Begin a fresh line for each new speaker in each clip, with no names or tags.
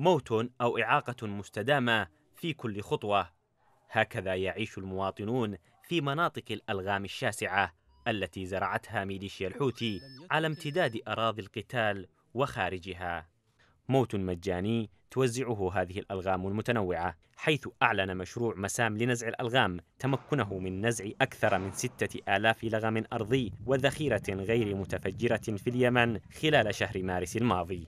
موت او اعاقه مستدامه في كل خطوه هكذا يعيش المواطنون في مناطق الالغام الشاسعه التي زرعتها ميليشيا الحوثي على امتداد اراضي القتال وخارجها موت مجاني توزعه هذه الألغام المتنوعة حيث أعلن مشروع مسام لنزع الألغام تمكنه من نزع أكثر من ستة آلاف لغم أرضي وذخيرة غير متفجرة في اليمن خلال شهر مارس الماضي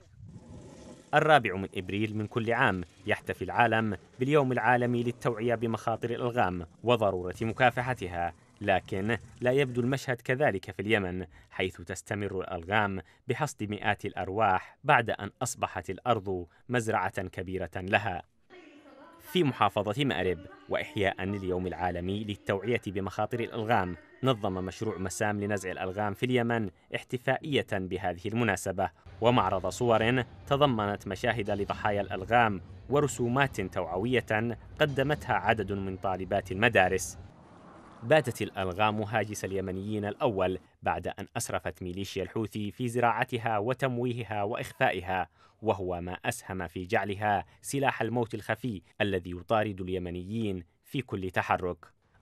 الرابع من إبريل من كل عام يحتفي العالم باليوم العالمي للتوعية بمخاطر الألغام وضرورة مكافحتها لكن لا يبدو المشهد كذلك في اليمن حيث تستمر الألغام بحصد مئات الأرواح بعد أن أصبحت الأرض مزرعة كبيرة لها في محافظة مأرب وإحياء لليوم العالمي للتوعية بمخاطر الألغام نظم مشروع مسام لنزع الألغام في اليمن احتفائية بهذه المناسبة ومعرض صور تضمنت مشاهد لضحايا الألغام ورسومات توعوية قدمتها عدد من طالبات المدارس باتت الألغام هاجس اليمنيين الأول بعد أن أسرفت ميليشيا الحوثي في زراعتها وتمويهها وإخفائها وهو ما أسهم في جعلها سلاح الموت الخفي الذي يطارد اليمنيين في كل تحرك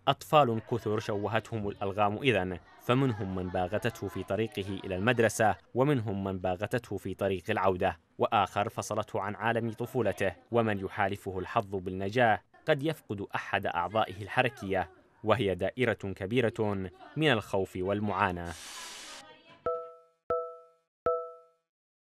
أطفال كثر شوهتهم الألغام إذا فمنهم من باغتته في طريقه إلى المدرسة ومنهم من باغتته في طريق العودة وآخر فصلته عن عالم طفولته ومن يحالفه الحظ بالنجاة قد يفقد أحد أعضائه الحركية وهي دائرة كبيرة من الخوف والمعاناة